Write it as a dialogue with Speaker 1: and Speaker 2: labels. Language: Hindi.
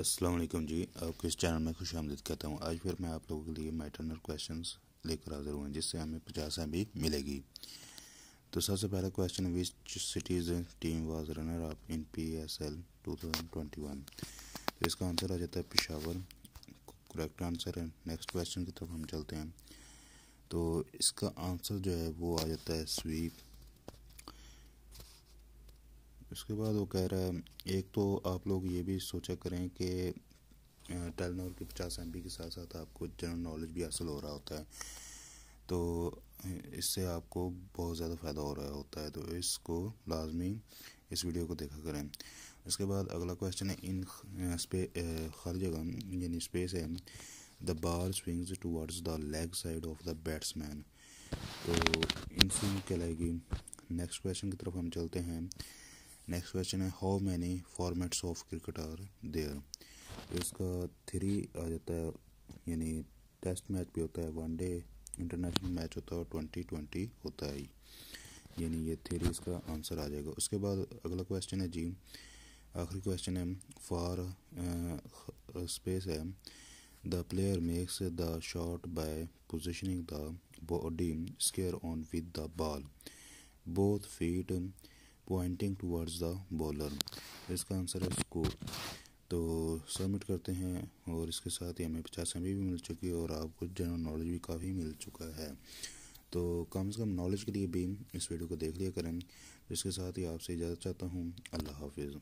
Speaker 1: असलम जी आपके इस चैनल में खुश आमदीद कहता हूँ आज फिर मैं आप लोगों के लिए मैटरनल क्वेश्चन लेकर हाजिर हुए जिससे हमें पचास एम मिलेगी तो सबसे पहला question which cities team was runner up in P S L two thousand twenty one तो इसका आंसर आ जाता है पिशावर करेक्ट आंसर है नेक्स्ट क्वेश्चन की तरफ हम चलते हैं तो इसका आंसर जो है वो आ जाता है स्वीप उसके बाद वो कह रहा है एक तो आप लोग ये भी सोचा करें कि टेलनोर के पचास एम के साथ साथ आपको जनरल नॉलेज भी हासिल हो रहा होता है तो इससे आपको बहुत ज़्यादा फ़ायदा हो रहा होता है तो इसको लाजमी इस वीडियो को देखा करें उसके बाद अगला क्वेश्चन है इन स्पे हर जगह यानी स्पेस है the ball swings towards the leg side of the batsman तो इन स्विंग कहलाएगी नेक्स्ट क्वेश्चन की तरफ हम चलते हैं नेक्स्ट क्वेश्चन है how many formats of cricket are there तो इसका थ्री आ जाता है यानी टेस्ट मैच भी होता है वनडे इंटरनेशनल मैच होता है ट्वेंटी ट्वेंटी होता है यानी ये थ्री इसका आंसर आ जाएगा उसके बाद अगला क्वेश्चन है जी आखिरी क्वेश्चन है फॉर स्पेस है the player makes the shot by positioning the body square on with the ball both feet pointing towards the bowler इसका आंसर है स्कोप तो सबमिट करते हैं और इसके साथ ही हमें पचास एम भी मिल चुकी है और आपको जनरल नॉलेज भी काफ़ी मिल चुका है तो कम से कम नॉलेज के लिए भी इस वीडियो को देख लिया करें इसके साथ ही आपसे इजाज़त चाहता हूँ अल्लाह हाफिज़